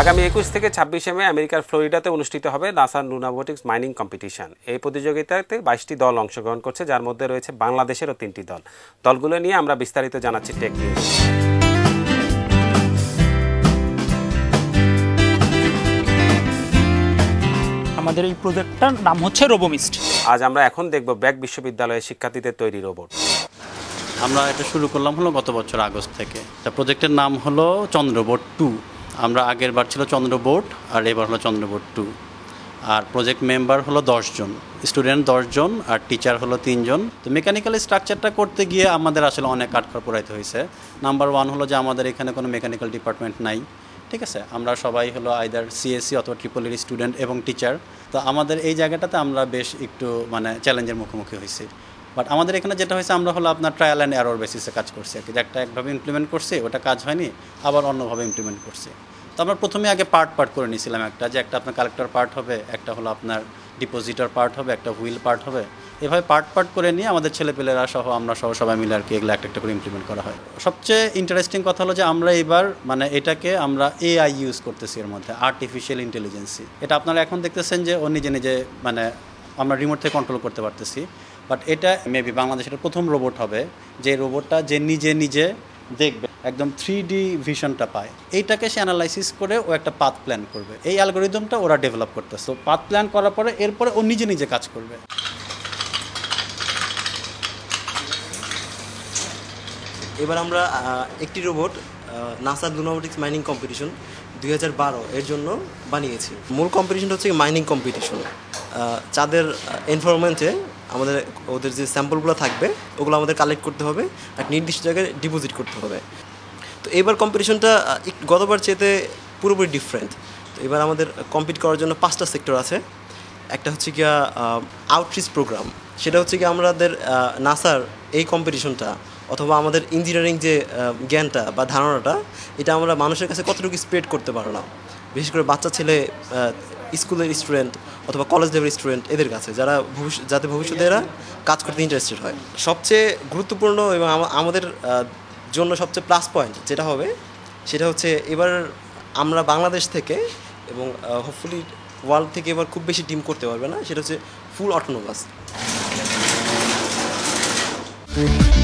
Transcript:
আগামী একুশ থেকে ছাব্বিশে মে আমেরিকার ফ্লোরিডাতে অনুষ্ঠিত হবে নাসার লুনাভোটিক্স মাইনিং কম্পিটিশন এই প্রতিযোগিতাতে বাইশটি দল অংশগ্রহণ করছে যার মধ্যে রয়েছে বাংলাদেশেরও তিনটি দল দলগুলো নিয়ে আমরা বিস্তারিত জানাচ্ছি টেক নিউজ আমাদের এই প্রজেক্টটার নাম হচ্ছে রোবোমিস্ট আজ আমরা এখন দেখব ব্যাক বিশ্ববিদ্যালয়ের শিক্ষার্থীদের তৈরি রোবট আমরা এটা শুরু করলাম হলো গত বছর আগস্ট থেকে তা প্রজেক্টের নাম হলো চন্দ্রবোট টু আমরা আগের বার ছিল চন্দ্রবোট আর এবার হলো চন্দ্রবোট টু আর প্রজেক্ট মেম্বার হলো দশজন স্টুডেন্ট দশজন আর টিচার হলো তিনজন তো মেকানিক্যাল স্ট্রাকচারটা করতে গিয়ে আমাদের আসলে অনেক কাঠখড় পড়াইতে হয়েছে নাম্বার ওয়ান হলো যে আমাদের এখানে কোনো মেকানিক্যাল ডিপার্টমেন্ট নাই ঠিক আছে আমরা সবাই হলো আইদার সিএসসি e অথবা ট্রিপলের e স্টুডেন্ট এবং টিচার তো আমাদের এই জায়গাটাতে আমরা বেশ একটু মানে চ্যালেঞ্জের মুখোমুখি হয়েছি বাট আমাদের এখানে যেটা হয়েছে আমরা হলো আপনার ট্রায়াল অ্যান্ড এরর বেসিসে কাজ করছি আর কি একটা একভাবে ইমপ্লিমেন্ট করছে ওটা কাজ হয়নি আবার অন্যভাবে ইমপ্লিমেন্ট করছে তো আমরা প্রথমে আগে পার্ট পার্ট করে নিয়েছিলাম একটা যে একটা আপনার কালেক্টর পার্ট হবে একটা হলো আপনার ডিপোজিটর পার্ট হবে একটা হুইল পার্ট হবে এভাবে পার্ট পার্ট করে নিয়ে আমাদের ছেলেপেলেরা সহ আমরা সহ সবাই মিলে আর কি এগুলো একটা একটা করে ইমপ্লিমেন্ট করা হয় সবচেয়ে ইন্টারেস্টিং কথা হলো যে আমরা এবার মানে এটাকে আমরা এআই ইউজ করতেছি এর মধ্যে আর্টিফিশিয়াল ইন্টেলিজেন্সি এটা আপনারা এখন দেখতেছেন যে ও নিজে নিজে মানে আমরা রিমোট থেকে কন্ট্রোল করতে পারতেছি বাট এটা মেবি বাংলাদেশের প্রথম রোবট হবে যে রোবটটা যে নিজে নিজে দেখবে একদম থ্রি ডি ভিশনটা পায় এইটাকে সে অ্যানালাইসিস করে ও একটা পাথ প্ল্যান করবে এই অ্যালগোরিদমটা ওরা ডেভেলপ করতেছে তো পাথ প্ল্যান করার পরে এরপরে ও নিজে নিজে কাজ করবে এবার আমরা একটি রোবট নাসার ডোনোমেটিক্স মাইনিং কম্পিটিশন দুই এর জন্য বানিয়েছি মূল কম্পিটিশনটা হচ্ছে মাইনিং কম্পিটিশন চাঁদের এনভারনমেন্টে আমাদের ওদের যে স্যাম্পলগুলো থাকবে ওগুলো আমাদের কালেক্ট করতে হবে আর নির্দিষ্ট জায়গায় ডিপোজিট করতে হবে তো এবার কম্পিটিশনটা গতবার চেয়েতে পুরোপুরি ডিফারেন্ট তো এবার আমাদের কম্পিট করার জন্য পাঁচটা সেক্টর আছে একটা হচ্ছে গিয়া আউটরিচ প্রোগ্রাম সেটা হচ্ছে কি আমাদের নাসার এই কম্পিটিশনটা অথবা আমাদের ইঞ্জিনিয়ারিং যে জ্ঞানটা বা ধারণাটা এটা আমরা মানুষের কাছে কতটুকু স্প্রেড করতে পারলাম বিশেষ করে বাচ্চা ছেলে স্কুলের স্টুডেন্ট অথবা কলেজ লেভেল স্টুডেন্ট এদের কাছে যারা যাতে ভবিষ্যতে এরা কাজ করতে ইন্টারেস্টেড হয় সবচেয়ে গুরুত্বপূর্ণ এবং আমাদের জন্য সবচেয়ে প্লাস পয়েন্ট যেটা হবে সেটা হচ্ছে এবার আমরা বাংলাদেশ থেকে এবং হোপফুলি ওয়ার্ল্ড থেকে এবার খুব বেশি ডিম করতে পারবে না সেটা হচ্ছে ফুল অটোনোমাস